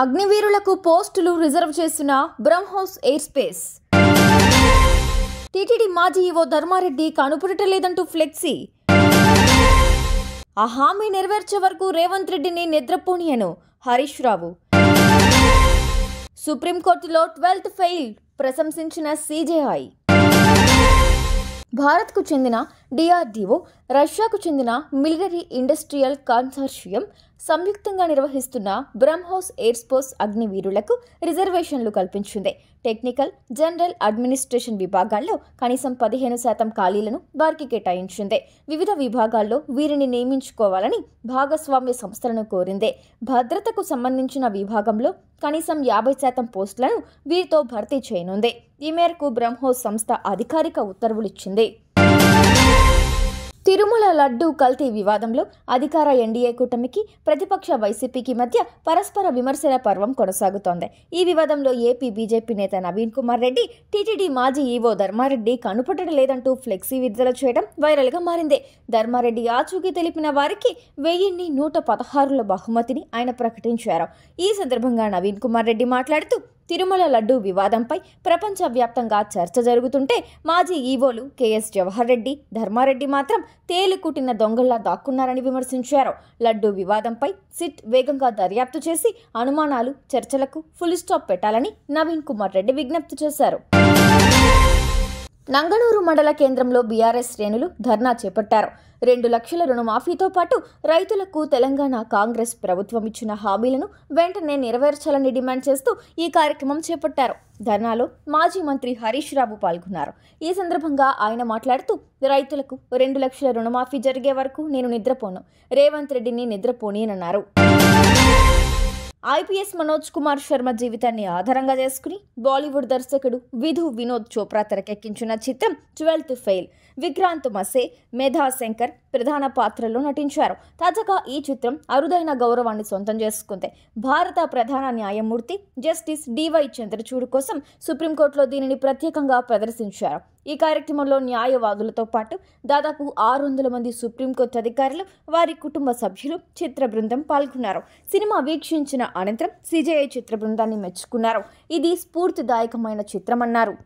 అగ్నివీరులకు పోస్టులు రిజర్వ్ చేసిన BrahMos aerospace TTD మాజీ ఈవో ధర్మారెడ్డి లేదంటూ ఫ్లెక్సీ ఆ హామీ నెరవేర్చే వరకు రేవంత్ రెడ్డిని నిద్రపోనియను హరీష్ రావు సుప్రీంకోర్టులో ట్వెల్త్ ఫెయిల్ ప్రశంసించిన సీజేఐ భారత్కు చెందిన డిఆర్డీఓ రష్యాకు చెందిన మిలిటరీ ఇండస్ట్రియల్ కన్సార్షియం సంయుక్తంగా నిర్వహిస్తున్న బ్రహ్మోస్ ఎయిర్ స్పోర్ట్స్ అగ్నివీరులకు రిజర్వేషన్లు కల్పించింది టెక్నికల్ జనరల్ అడ్మినిస్ట్రేషన్ విభాగాల్లో కనీసం పదిహేను శాతం ఖాళీలను వారికి కేటాయించింది వివిధ విభాగాల్లో వీరిని నియమించుకోవాలని భాగస్వామ్య సంస్థలను కోరింది భద్రతకు సంబంధించిన విభాగంలో కనీసం యాభై శాతం పోస్టులను వీరితో భర్తీ చేయనుంది ఈ మేరకు బ్రహ్మోస్ సంస్థ అధికారిక ఉత్తర్వులిచ్చింది లడ్డు కల్తీ వివాదంలో అధికార ఎన్డీఏ కూటమికి ప్రతిపక్ష వైసీపీకి మధ్య పరస్పర విమర్శల పర్వం కొనసాగుతోంది ఈ వివాదంలో ఏపీ బీజేపీ నేత నవీన్ కుమార్ రెడ్డి టీటీడీ మాజీ ఈవో ధర్మారెడ్డి కనుపట్టడం లేదంటూ ఫ్లెక్సీ విడుదల చేయడం వైరల్గా మారింది ధర్మారెడ్డి ఆచూకీ తెలిపిన వారికి వెయ్యిన్ని నూట పదహారుల బహుమతిని ఆయన ప్రకటించారు ఈ సందర్భంగా నవీన్ కుమార్ రెడ్డి మాట్లాడుతూ తిరుమల లడ్డు వివాదంపై ప్రపంచవ్యాప్తంగా చర్చ జరుగుతుంటే మాజీ ఈవోలు కెఎస్ జవహర్ రెడ్డి ధర్మారెడ్డి మాత్రం తేలికుటిన దొంగల్లా దాక్కున్నారని విమర్శించారు లడ్డు వివాదంపై సిట్ వేగంగా దర్యాప్తు చేసి అనుమానాలు చర్చలకు ఫుల్ స్టాప్ పెట్టాలని నవీన్ కుమార్ రెడ్డి విజ్ఞప్తి చేశారు నంగనూరు మండల కేంద్రంలో బీఆర్ఎస్ శ్రేణులు ధర్నా చేపట్టారు రెండు లక్షల రుణమాఫీతో పాటు రైతులకు తెలంగాణ కాంగ్రెస్ ప్రభుత్వం ఇచ్చిన హామీలను వెంటనే నెరవేర్చాలని డిమాండ్ చేస్తూ ఈ కార్యక్రమం చేపట్టారు ధర్నాలో మాజీ మంత్రి హరీష్ రావు పాల్గొన్నారు ఈ సందర్భంగా ఆయన మాట్లాడుతూ రైతులకు రెండు లక్షల రుణమాఫీ జరిగే వరకు నేను నిద్రపోను రేవంత్ రెడ్డిని నిద్రపోని అన్నారు ఐపీఎస్ మనోజ్ కుమార్ శర్మ జీవితాన్ని ఆధారంగా చేసుకుని బాలీవుడ్ దర్శకుడు విధు వినోద్ చోప్రా తెరకెక్కించిన చిత్రం ట్వెల్త్ ఫెయిల్ విక్రాంత్ మసే మేధా శంకర్ ప్రధాన పాత్రలో నటించారు తాజాగా ఈ చిత్రం అరుదైన గౌరవాన్ని సొంతం చేసుకుంది భారత ప్రధాన న్యాయమూర్తి జస్టిస్ డివై చంద్రచూడ్ కోసం సుప్రీంకోర్టులో దీనిని ప్రత్యేకంగా ప్రదర్శించారు ఈ కార్యక్రమంలో న్యాయవాదులతో పాటు దాదాపు ఆరు వందల మంది సుప్రీంకోర్టు అధికారులు వారి కుటుంబ సభ్యులు చిత్ర బృందం పాల్గొన్నారు సినిమా వీక్షించిన అనంతరం సిజేఐ చిత్ర బృందాన్ని మెచ్చుకున్నారు ఇది స్ఫూర్తిదాయకమైన చిత్రమన్నారు